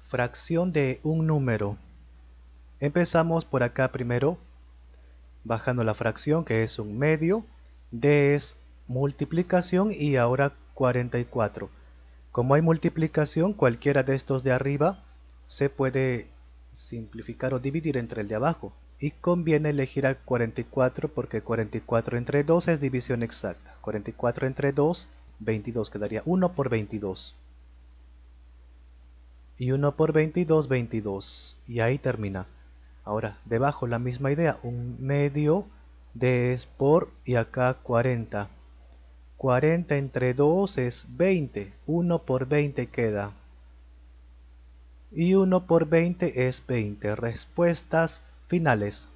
Fracción de un número. Empezamos por acá primero, bajando la fracción que es un medio, D es multiplicación y ahora 44. Como hay multiplicación, cualquiera de estos de arriba se puede simplificar o dividir entre el de abajo. Y conviene elegir al 44 porque 44 entre 2 es división exacta. 44 entre 2, 22, quedaría 1 por 22 y 1 por 22, 22. Y ahí termina. Ahora, debajo la misma idea, un medio de es por y acá 40. 40 entre 2 es 20, 1 por 20 queda. Y 1 por 20 es 20. Respuestas finales.